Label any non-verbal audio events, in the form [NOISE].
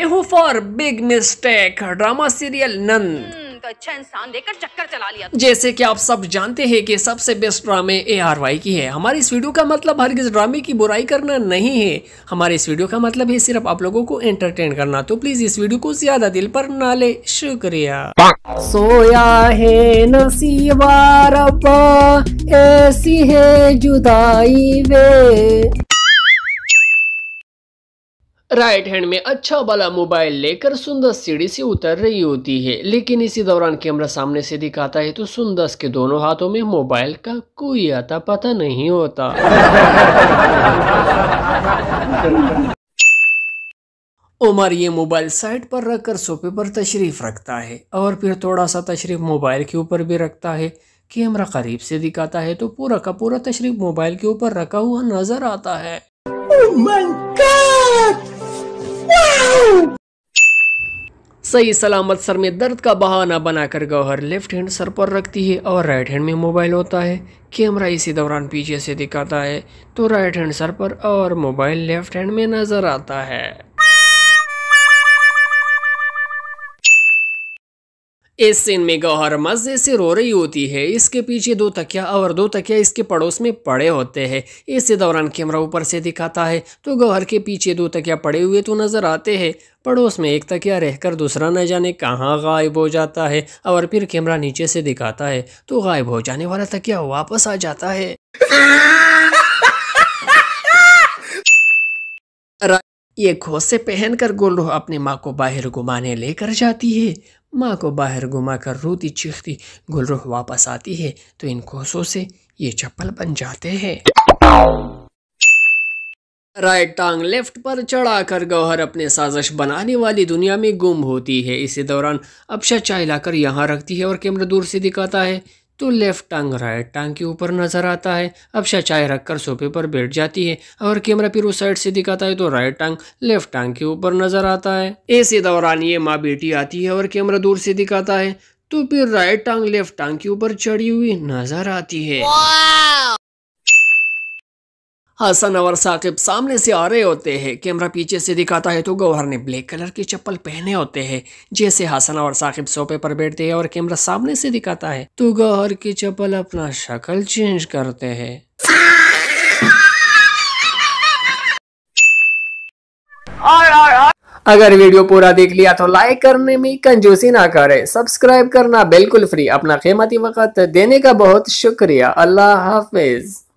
Mayhew for big mistake drama serial नंद हम्म, तो अच्छा इंसान देकर चक्कर चला लिया जैसे कि आप सब जानते हैं कि सबसे बेस्ट ड्रामे ए आर वाई की है हमारी इस वीडियो का मतलब हर किस ड्रामे की बुराई करना नहीं है हमारे इस वीडियो का मतलब है सिर्फ आप लोगों को एंटरटेन करना तो प्लीज इस वीडियो को ज्यादा दिल पर ना ले शुक्रिया सोया है नसीबा रब्बा ऐसी है जुदाई वे राइट हैंड में अच्छा वाला मोबाइल लेकर सुंदर सीढ़ी से उतर रही होती है लेकिन इसी दौरान कैमरा सामने से दिखाता है तो सुंदर के दोनों हाथों में मोबाइल का कोई आता पता नहीं होता उमर ये मोबाइल साइड पर रखकर सोफे पर तशरीफ रखता है और फिर थोड़ा सा तशरीफ मोबाइल के ऊपर भी रखता है कैमरा करीब से दिखाता है तो पूरा का पूरा तशरीफ मोबाइल के ऊपर रखा हुआ नजर आता है oh सही सलामत सर में दर्द का बहाना बनाकर गौहर लेफ्ट हैंड सर पर रखती है और राइट हैंड में मोबाइल होता है कैमरा इसी दौरान पीछे से दिखाता है तो राइट हैंड सर पर और मोबाइल लेफ्ट हैंड में नजर आता है इस सीन में गौहर मज़े से रो रही होती है इसके पीछे दो तकिया और दो तकिया इसके पड़ोस में पड़े होते हैं इसी दौरान कैमरा ऊपर से दिखाता है तो गौहर के पीछे दो तकिया पड़े हुए तो नज़र आते हैं पड़ोस में एक तकिया रहकर दूसरा न जाने कहाँ गायब हो जाता है और फिर कैमरा नीचे से दिखाता है तो गायब हो जाने वाला तकिया वापस आ जाता है [LAUGHS] ये घोसे पहनकर गोलू अपनी माँ को बाहर घुमाने लेकर जाती है माँ को बाहर घुमाकर रोती चीखती गुलरुख वापस आती है तो इन कोसों से ये चप्पल बन जाते हैं राइट टांग लेफ्ट पर चढ़ाकर गौहर अपने साजिश बनाने वाली दुनिया में गुम होती है इसी दौरान अपशा चाय लाकर यहाँ रखती है और कैमरा दूर से दिखाता है तो लेफ्ट टांग राइट टांग के ऊपर नज़र आता है अब चाय रखकर सोफे पर बैठ जाती है और कैमरा फिर उस साइड से दिखाता है तो राइट टांग लेफ्ट टांग के ऊपर नज़र आता है ऐसे दौरान ये माँ बेटी आती है और कैमरा दूर से दिखाता है तो फिर राइट टांग लेफ्ट टांग के ऊपर चढ़ी हुई नज़र आती है हसन हाँ, और साकिब सामने से आ रहे होते हैं कैमरा पीछे से दिखाता है तो गौहर ने ब्लैक कलर की चप्पल पहने होते हैं जैसे हसन हाँ, और साकिब सोफे पर बैठते हैं और कैमरा सामने से दिखाता है तो गौहर की चप्पल अपना शक्ल चेंज करते हैं अगर वीडियो पूरा देख लिया तो लाइक करने में कंजूसी ना करें सब्सक्राइब करना बिल्कुल फ्री अपना कीमती वक्त देने का बहुत शुक्रिया अल्लाह हाफिज़